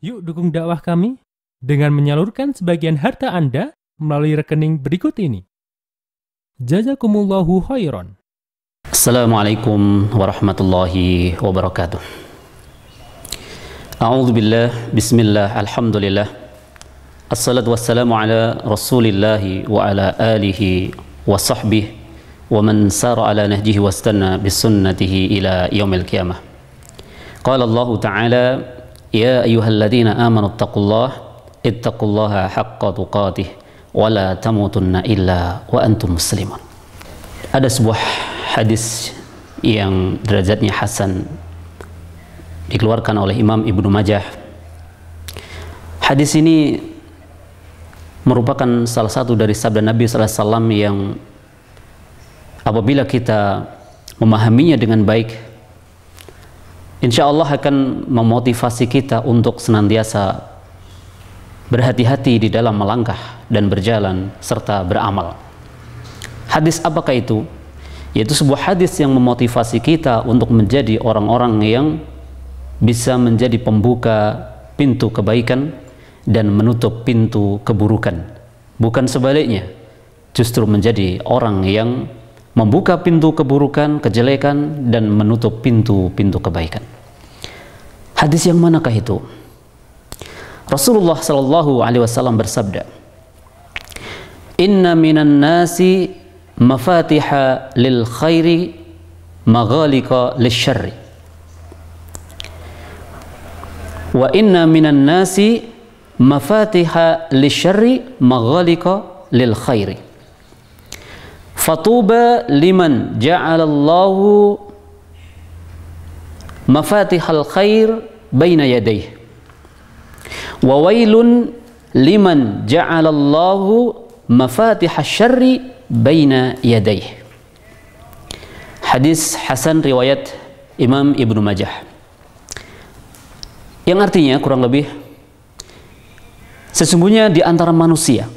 Yuk dukung dakwah kami dengan menyalurkan sebagian harta Anda melalui rekening berikut ini. Jazakumullahu khairan. Assalamualaikum warahmatullahi wabarakatuh. A'udzu billah, bismillah, alhamdulillah. Assalatu wassalamu ala Rasulillah wa ala alihi wa sahbihi wa man sara ala nahjihi wastanna bisunnatihi ila yaumil qiyamah. Qala Allah Ta'ala يا أيها الذين آمنوا اتقوا الله اتقوا الله حق تقاته ولا تموتن إلا وأنتم مسلمون ada sebuah hadis yang derajatnya hasan dikeluarkan oleh Imam Ibnu Majah. Hadis ini merupakan salah satu dari sabda Nabi sallallahu alaihi wasallam yang apabila kita memahaminya dengan baik insya Allah akan memotivasi kita untuk senantiasa berhati-hati di dalam melangkah dan berjalan serta beramal. Hadis apakah itu? Yaitu sebuah hadis yang memotivasi kita untuk menjadi orang-orang yang bisa menjadi pembuka pintu kebaikan dan menutup pintu keburukan. Bukan sebaliknya, justru menjadi orang yang membuka pintu keburukan, kejelekan, dan menutup pintu-pintu kebaikan. Hadis yang manakah itu? Rasulullah Shallallahu Alaihi Wasallam bersabda, Inna minan nasi mafatiha lil khairi maghalika lil syarri. Wa inna minan nasi mafatiha lil syarri maghalika lil khairi. Fatuba liman ja'alallahu mafatihal khair baina yadayh. Wa wailun liman ja'alallahu mafatih syarri baina yadayh. Hadis Hasan riwayat Imam Ibnu Majah. Yang artinya kurang lebih sesungguhnya di antara manusia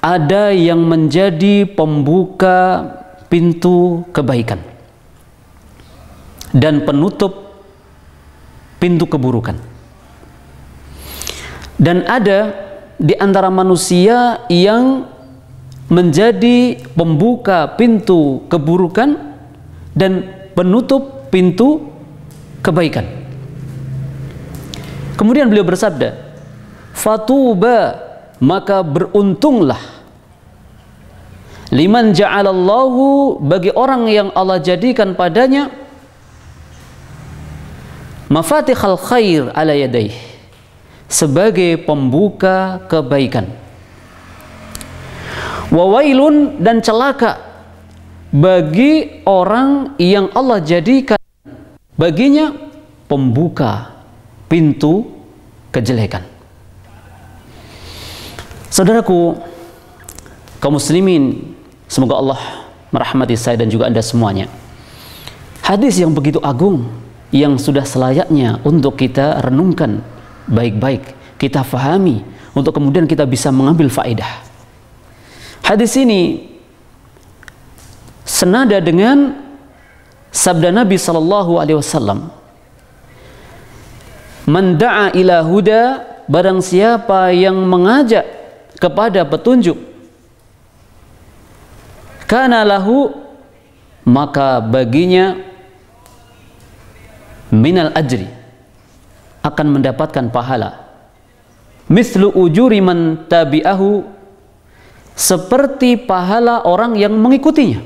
ada yang menjadi pembuka pintu kebaikan dan penutup pintu keburukan. Dan ada di antara manusia yang menjadi pembuka pintu keburukan dan penutup pintu kebaikan. Kemudian beliau bersabda, "Fatuba maka beruntunglah liman ja'alallahu bagi orang yang Allah jadikan padanya mafatihal khair ala yadaih sebagai pembuka kebaikan wawailun dan celaka bagi orang yang Allah jadikan baginya pembuka pintu kejelekan saudaraku kaum muslimin semoga Allah merahmati saya dan juga anda semuanya hadis yang begitu agung yang sudah selayaknya untuk kita renungkan baik-baik, kita fahami untuk kemudian kita bisa mengambil faedah. Hadis ini senada dengan sabda Nabi sallallahu alaihi wasallam. Man da'a ila huda barang siapa yang mengajak kepada petunjuk kana lahu maka baginya minal ajri akan mendapatkan pahala mislu ujuri man tabi'ahu seperti pahala orang yang mengikutinya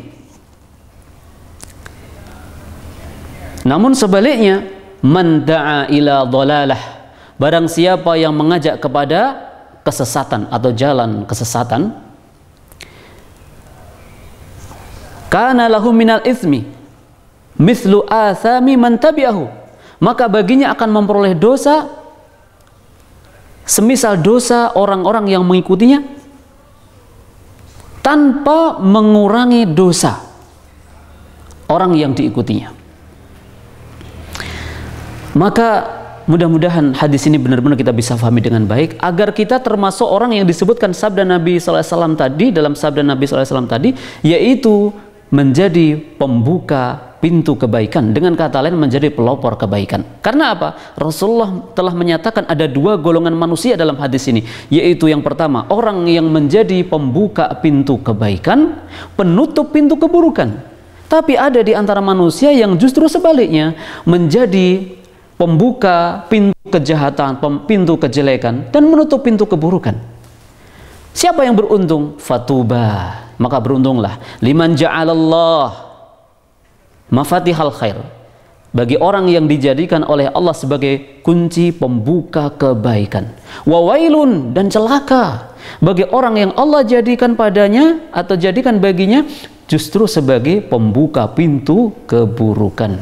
namun sebaliknya man da'a ila dhalalah barang siapa yang mengajak kepada kesesatan atau jalan kesesatan karena lahu minal ismi mislu asami man tabi'ahu maka baginya akan memperoleh dosa semisal dosa orang-orang yang mengikutinya tanpa mengurangi dosa orang yang diikutinya maka mudah-mudahan hadis ini benar-benar kita bisa pahami dengan baik agar kita termasuk orang yang disebutkan sabda Nabi SAW tadi dalam sabda Nabi SAW tadi yaitu menjadi pembuka pintu kebaikan dengan kata lain menjadi pelopor kebaikan karena apa Rasulullah telah menyatakan ada dua golongan manusia dalam hadis ini yaitu yang pertama orang yang menjadi pembuka pintu kebaikan penutup pintu keburukan tapi ada di antara manusia yang justru sebaliknya menjadi pembuka pintu kejahatan, pintu kejelekan dan menutup pintu keburukan. Siapa yang beruntung? fatubah Maka beruntunglah liman ja'alallah mafatihal khair bagi orang yang dijadikan oleh Allah sebagai kunci pembuka kebaikan. wawailun dan celaka bagi orang yang Allah jadikan padanya atau jadikan baginya justru sebagai pembuka pintu keburukan.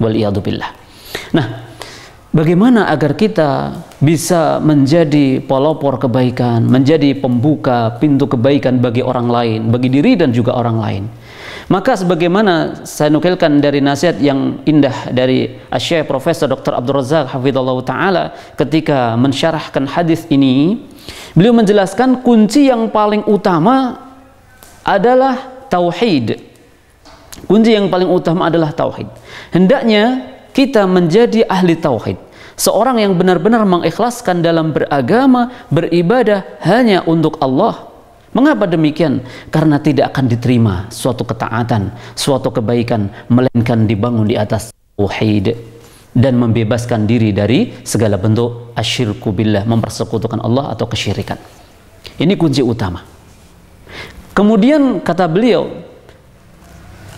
Waliyadubillah. Nah, bagaimana agar kita bisa menjadi pelopor kebaikan, menjadi pembuka pintu kebaikan bagi orang lain, bagi diri dan juga orang lain? Maka sebagaimana saya nukilkan dari nasihat yang indah dari Syekh Profesor Dr. Abdul Razak taala ketika mensyarahkan hadis ini, beliau menjelaskan kunci yang paling utama adalah tauhid. Kunci yang paling utama adalah tauhid. Hendaknya kita menjadi ahli tauhid seorang yang benar-benar mengikhlaskan dalam beragama, beribadah hanya untuk Allah Mengapa demikian? Karena tidak akan diterima suatu ketaatan, suatu kebaikan, melainkan dibangun di atas wahid dan membebaskan diri dari segala bentuk asyirku billah, mempersekutukan Allah atau kesyirikan. Ini kunci utama. Kemudian kata beliau,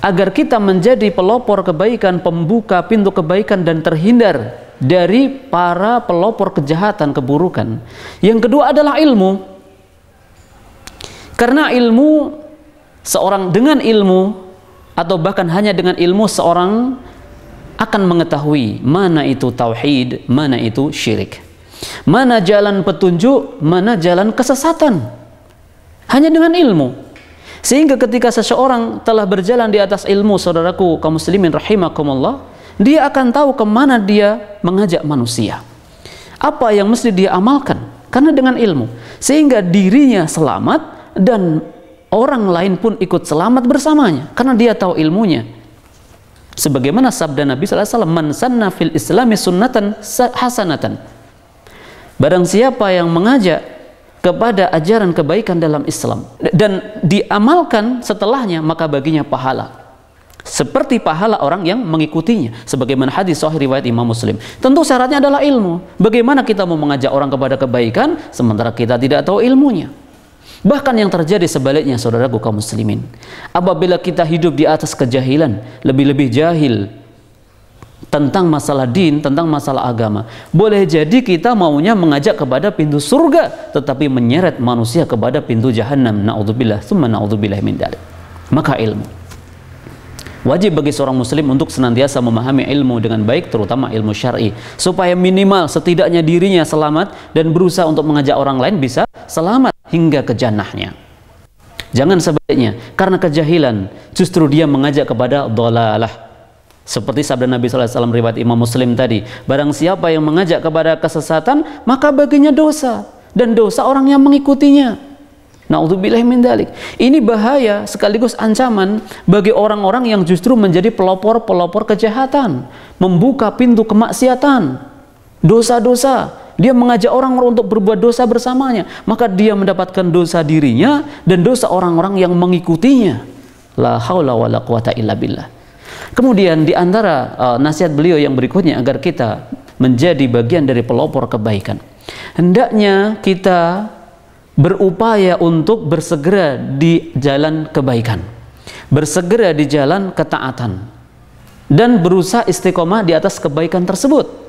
agar kita menjadi pelopor kebaikan, pembuka pintu kebaikan dan terhindar dari para pelopor kejahatan, keburukan. Yang kedua adalah ilmu. Karena ilmu seorang dengan ilmu atau bahkan hanya dengan ilmu seorang akan mengetahui mana itu tauhid, mana itu syirik. Mana jalan petunjuk, mana jalan kesesatan. Hanya dengan ilmu. Sehingga ketika seseorang telah berjalan di atas ilmu, saudaraku kaum muslimin rahimakumullah, dia akan tahu kemana dia mengajak manusia. Apa yang mesti dia amalkan? Karena dengan ilmu. Sehingga dirinya selamat, dan orang lain pun ikut selamat bersamanya karena dia tahu ilmunya. Sebagaimana sabda Nabi SAW, "Man sanna fil islami sunnatan hasanatan." Barang siapa yang mengajak kepada ajaran kebaikan dalam Islam dan diamalkan setelahnya maka baginya pahala seperti pahala orang yang mengikutinya sebagaimana hadis sahih riwayat Imam Muslim. Tentu syaratnya adalah ilmu. Bagaimana kita mau mengajak orang kepada kebaikan sementara kita tidak tahu ilmunya? Bahkan yang terjadi sebaliknya saudaraku kaum muslimin. Apabila kita hidup di atas kejahilan, lebih-lebih jahil tentang masalah din, tentang masalah agama. Boleh jadi kita maunya mengajak kepada pintu surga, tetapi menyeret manusia kepada pintu jahanam. Na'udzubillah, summa na'udzubillah min dalik. Maka ilmu. Wajib bagi seorang muslim untuk senantiasa memahami ilmu dengan baik terutama ilmu syar'i supaya minimal setidaknya dirinya selamat dan berusaha untuk mengajak orang lain bisa selamat hingga ke jannahnya. Jangan sebaliknya karena kejahilan justru dia mengajak kepada dolalah. Seperti sabda Nabi SAW riwayat Imam Muslim tadi, barang siapa yang mengajak kepada kesesatan, maka baginya dosa. Dan dosa orang yang mengikutinya. Naudzubillah min dalik. Ini bahaya sekaligus ancaman bagi orang-orang yang justru menjadi pelopor-pelopor kejahatan, membuka pintu kemaksiatan, dosa-dosa. Dia mengajak orang orang untuk berbuat dosa bersamanya, maka dia mendapatkan dosa dirinya dan dosa orang-orang yang mengikutinya. La haula wala quwata illa billah. Kemudian di antara uh, nasihat beliau yang berikutnya agar kita menjadi bagian dari pelopor kebaikan. Hendaknya kita berupaya untuk bersegera di jalan kebaikan, bersegera di jalan ketaatan, dan berusaha istiqomah di atas kebaikan tersebut.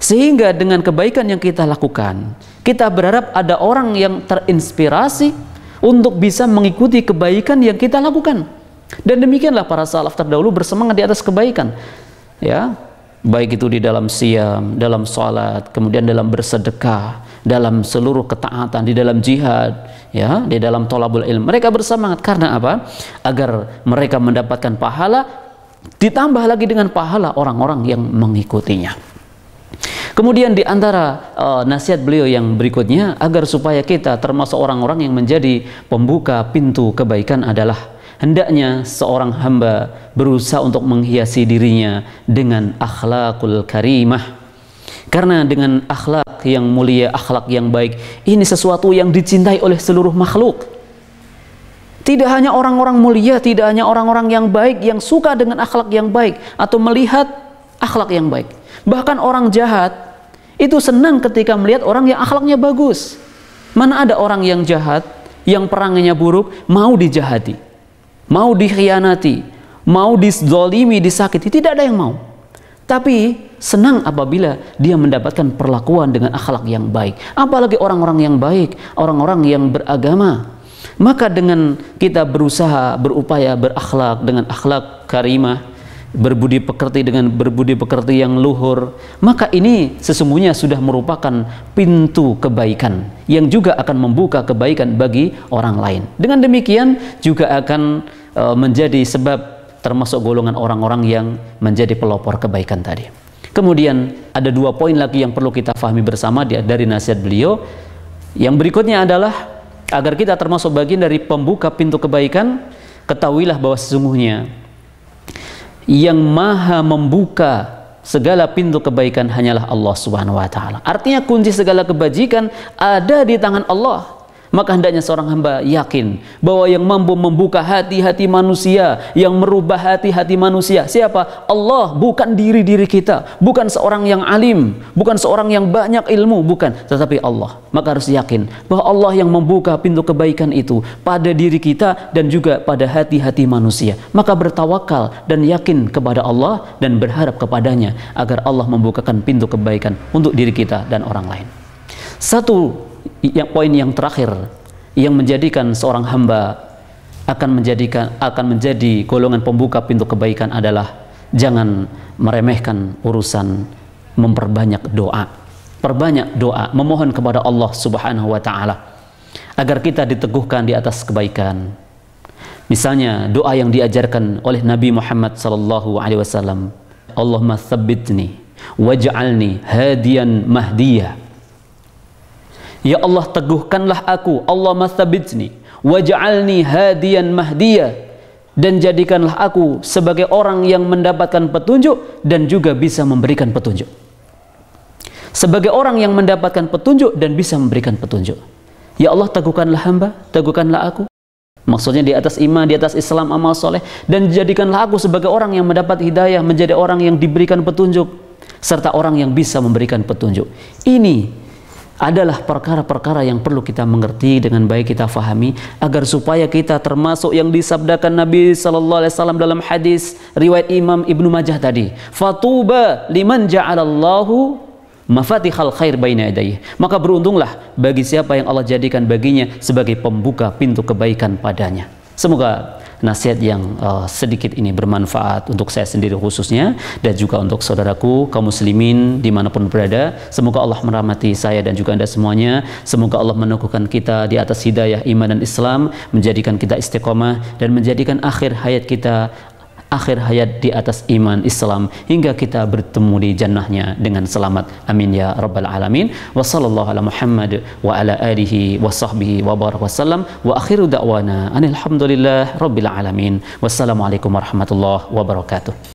Sehingga dengan kebaikan yang kita lakukan, kita berharap ada orang yang terinspirasi untuk bisa mengikuti kebaikan yang kita lakukan. Dan demikianlah para salaf terdahulu bersemangat di atas kebaikan. Ya, baik itu di dalam siam, dalam sholat, kemudian dalam bersedekah, dalam seluruh ketaatan, di dalam jihad, ya, di dalam tolabul ilm. Mereka bersemangat karena apa? Agar mereka mendapatkan pahala ditambah lagi dengan pahala orang-orang yang mengikutinya. Kemudian di antara uh, nasihat beliau yang berikutnya agar supaya kita termasuk orang-orang yang menjadi pembuka pintu kebaikan adalah Hendaknya seorang hamba berusaha untuk menghiasi dirinya dengan akhlakul karimah. Karena dengan akhlak yang mulia, akhlak yang baik, ini sesuatu yang dicintai oleh seluruh makhluk. Tidak hanya orang-orang mulia, tidak hanya orang-orang yang baik yang suka dengan akhlak yang baik atau melihat akhlak yang baik. Bahkan orang jahat itu senang ketika melihat orang yang akhlaknya bagus. Mana ada orang yang jahat, yang perangnya buruk, mau dijahati mau dikhianati, mau dizolimi, disakiti, tidak ada yang mau. Tapi senang apabila dia mendapatkan perlakuan dengan akhlak yang baik. Apalagi orang-orang yang baik, orang-orang yang beragama. Maka dengan kita berusaha, berupaya berakhlak dengan akhlak karimah, berbudi pekerti dengan berbudi pekerti yang luhur, maka ini sesungguhnya sudah merupakan pintu kebaikan yang juga akan membuka kebaikan bagi orang lain. Dengan demikian juga akan E, menjadi sebab termasuk golongan orang-orang yang menjadi pelopor kebaikan tadi. Kemudian ada dua poin lagi yang perlu kita fahami bersama dari nasihat beliau. Yang berikutnya adalah agar kita termasuk bagian dari pembuka pintu kebaikan, ketahuilah bahwa sesungguhnya yang maha membuka segala pintu kebaikan hanyalah Allah Subhanahu wa taala. Artinya kunci segala kebajikan ada di tangan Allah. Maka hendaknya seorang hamba yakin bahwa yang mampu membuka hati-hati manusia, yang merubah hati-hati manusia, siapa? Allah, bukan diri-diri kita, bukan seorang yang alim, bukan seorang yang banyak ilmu, bukan, tetapi Allah. Maka harus yakin bahwa Allah yang membuka pintu kebaikan itu pada diri kita dan juga pada hati-hati manusia. Maka bertawakal dan yakin kepada Allah dan berharap kepadanya agar Allah membukakan pintu kebaikan untuk diri kita dan orang lain. Satu yang poin yang terakhir yang menjadikan seorang hamba akan menjadikan akan menjadi golongan pembuka pintu kebaikan adalah jangan meremehkan urusan memperbanyak doa. Perbanyak doa, memohon kepada Allah Subhanahu wa taala agar kita diteguhkan di atas kebaikan. Misalnya doa yang diajarkan oleh Nabi Muhammad sallallahu alaihi wasallam, Allahumma tsabbitni waj'alni hadiyan mahdiyah Ya Allah teguhkanlah aku, Allah mastabitni, waj'alni hadiyan mahdiya dan jadikanlah aku sebagai orang yang mendapatkan petunjuk dan juga bisa memberikan petunjuk. Sebagai orang yang mendapatkan petunjuk dan bisa memberikan petunjuk. Ya Allah teguhkanlah hamba, teguhkanlah aku. Maksudnya di atas iman, di atas Islam, amal soleh. Dan jadikanlah aku sebagai orang yang mendapat hidayah, menjadi orang yang diberikan petunjuk. Serta orang yang bisa memberikan petunjuk. Ini adalah perkara-perkara yang perlu kita mengerti dengan baik kita fahami agar supaya kita termasuk yang disabdakan Nabi sallallahu alaihi wasallam dalam hadis riwayat Imam Ibnu Majah tadi fatuba liman ja'alallahu mafatihal khair baina yadayhi maka beruntunglah bagi siapa yang Allah jadikan baginya sebagai pembuka pintu kebaikan padanya semoga nasihat yang uh, sedikit ini bermanfaat untuk saya sendiri khususnya dan juga untuk saudaraku kaum muslimin dimanapun berada. Semoga Allah merahmati saya dan juga anda semuanya. Semoga Allah meneguhkan kita di atas hidayah iman dan Islam, menjadikan kita istiqomah dan menjadikan akhir hayat kita akhir hayat di atas iman Islam hingga kita bertemu di jannahnya dengan selamat. Amin ya rabbal alamin. Wa sallallahu ala Muhammad wa ala alihi wa sahbihi wa barak wa sallam wa akhiru da'wana anil rabbil alamin. Wassalamualaikum warahmatullahi wabarakatuh.